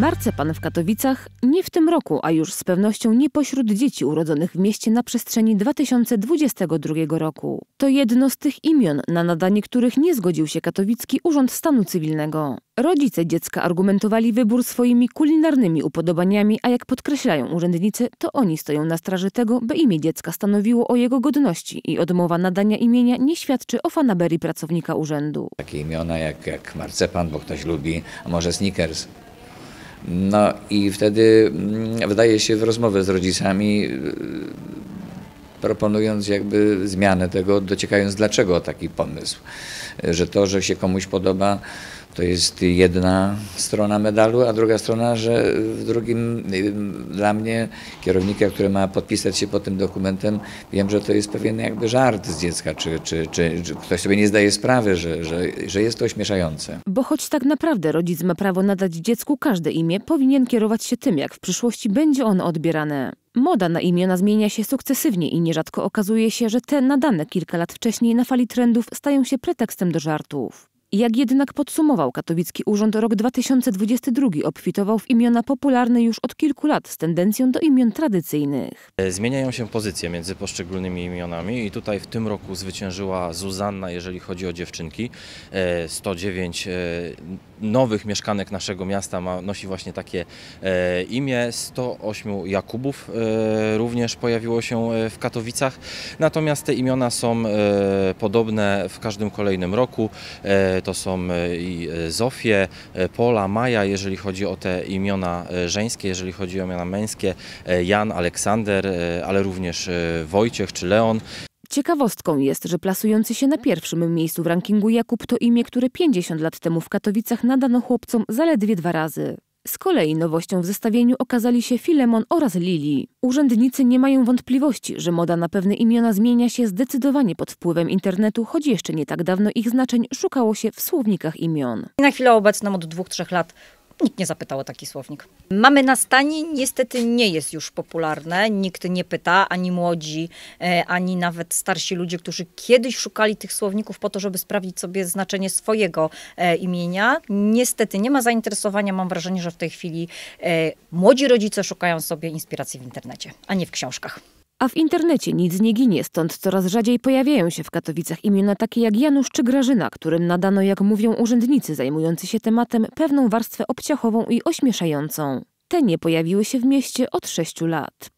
Marcepan w Katowicach nie w tym roku, a już z pewnością nie pośród dzieci urodzonych w mieście na przestrzeni 2022 roku. To jedno z tych imion, na nadanie których nie zgodził się katowicki Urząd Stanu Cywilnego. Rodzice dziecka argumentowali wybór swoimi kulinarnymi upodobaniami, a jak podkreślają urzędnicy, to oni stoją na straży tego, by imię dziecka stanowiło o jego godności i odmowa nadania imienia nie świadczy o fanaberii pracownika urzędu. Takie imiona jak, jak marcepan, bo ktoś lubi, a może sneakers, no i wtedy mm, wydaje się w rozmowę z rodzicami, y, proponując jakby zmianę tego, dociekając dlaczego taki pomysł, y, że to, że się komuś podoba, to jest jedna strona medalu, a druga strona, że w drugim dla mnie kierownika, który ma podpisać się pod tym dokumentem, wiem, że to jest pewien jakby żart z dziecka, czy, czy, czy, czy ktoś sobie nie zdaje sprawy, że, że, że jest to ośmieszające. Bo choć tak naprawdę rodzic ma prawo nadać dziecku każde imię, powinien kierować się tym, jak w przyszłości będzie ono odbierane. Moda na imiona zmienia się sukcesywnie i nierzadko okazuje się, że te nadane kilka lat wcześniej na fali trendów stają się pretekstem do żartów. Jak jednak podsumował katowicki urząd, rok 2022 obfitował w imiona popularne już od kilku lat z tendencją do imion tradycyjnych. E, zmieniają się pozycje między poszczególnymi imionami i tutaj w tym roku zwyciężyła Zuzanna, jeżeli chodzi o dziewczynki. 109 e, e, nowych mieszkanek naszego miasta ma, nosi właśnie takie imię. 108 Jakubów również pojawiło się w Katowicach. Natomiast te imiona są podobne w każdym kolejnym roku to są e, i e, Zofie, e, Pola, Maja, jeżeli chodzi o te imiona żeńskie, jeżeli chodzi o imiona męskie, Jan, Aleksander, ale również Wojciech czy Leon. Ciekawostką jest, że plasujący się na pierwszym miejscu w rankingu Jakub to imię, które 50 lat temu w Katowicach nadano chłopcom zaledwie dwa razy. Z kolei nowością w zestawieniu okazali się Filemon oraz Lili. Urzędnicy nie mają wątpliwości, że moda na pewne imiona zmienia się zdecydowanie pod wpływem internetu, choć jeszcze nie tak dawno ich znaczeń szukało się w słownikach imion. Na chwilę obecną od dwóch, trzech lat Nikt nie zapytał o taki słownik. Mamy na stanie niestety nie jest już popularne. Nikt nie pyta, ani młodzi, e, ani nawet starsi ludzie, którzy kiedyś szukali tych słowników po to, żeby sprawdzić sobie znaczenie swojego e, imienia. Niestety nie ma zainteresowania. Mam wrażenie, że w tej chwili e, młodzi rodzice szukają sobie inspiracji w internecie, a nie w książkach. A w internecie nic nie ginie, stąd coraz rzadziej pojawiają się w Katowicach imiona takie jak Janusz czy Grażyna, którym nadano, jak mówią urzędnicy zajmujący się tematem, pewną warstwę obciachową i ośmieszającą. Te nie pojawiły się w mieście od sześciu lat.